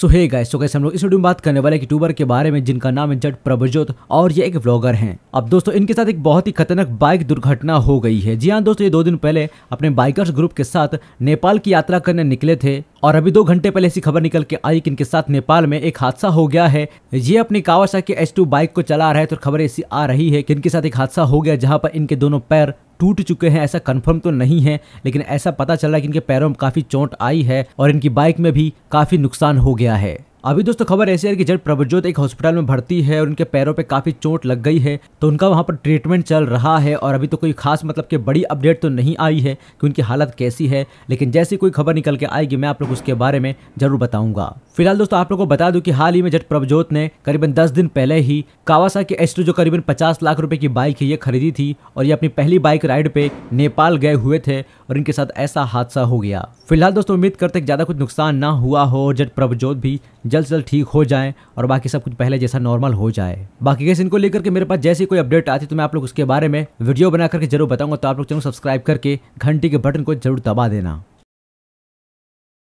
सो hey guys तो कैसे हम लोग इस वीडियो में बात करने वाले यूट्यूबर के बारे में जिनका नाम है जट प्रभजोत और ये एक ब्लॉगर हैं अब दोस्तों इनके साथ एक बहुत ही खतरनाक बाइक दुर्घटना हो गई है जी हाँ दोस्तों ये दो दिन पहले अपने बाइकर्स ग्रुप के साथ नेपाल की यात्रा करने निकले थे और अभी दो घंटे पहले ऐसी खबर निकल के आई कि इनके साथ नेपाल में एक हादसा हो गया है ये अपनी कावासा के एस बाइक को चला रहा है तो खबर ऐसी आ रही है कि इनके साथ एक हादसा हो गया जहाँ पर इनके दोनों पैर टूट चुके हैं ऐसा कंफर्म तो नहीं है लेकिन ऐसा पता चला कि इनके पैरों में काफ़ी चोट आई है और इनकी बाइक में भी काफ़ी नुकसान हो गया है अभी दोस्तों तो खबर ऐसी है कि जब प्रभजोत एक हॉस्पिटल में भर्ती है और उनके पैरों पे काफी चोट लग गई है तो उनका वहाँ पर ट्रीटमेंट चल रहा है और अभी तो कोई खास मतलब कि बड़ी अपडेट तो नहीं आई है कि उनकी हालत कैसी है लेकिन जैसी कोई खबर निकल के आएगी मैं आप लोग उसके बारे में जरूर बताऊंगा फिलहाल दोस्तों आप लोग को बता दूं कि हाल ही में जट प्रभजोत ने करीबन दस दिन पहले ही कावासा के एस्ट्रो जो करीबन पचास लाख रुपए की बाइक है ये खरीदी थी और ये अपनी पहली बाइक राइड पे नेपाल गए हुए थे और इनके साथ ऐसा हादसा हो गया फिलहाल दोस्तों उम्मीद करते ज़्यादा कुछ नुकसान ना हुआ हो और जट प्रभजोत भी जल्द से जल्द ठीक हो जाएं और बाकी सब कुछ पहले जैसा नॉर्मल हो जाए बाकी कैसे इनको लेकर के मेरे पास जैसी कोई अपडेट आती तो मैं आप लोग उसके बारे में वीडियो बना करके जरूर बताऊंगा तो आप लोग चैनल सब्सक्राइब करके घंटी के बटन को जरूर दबा देना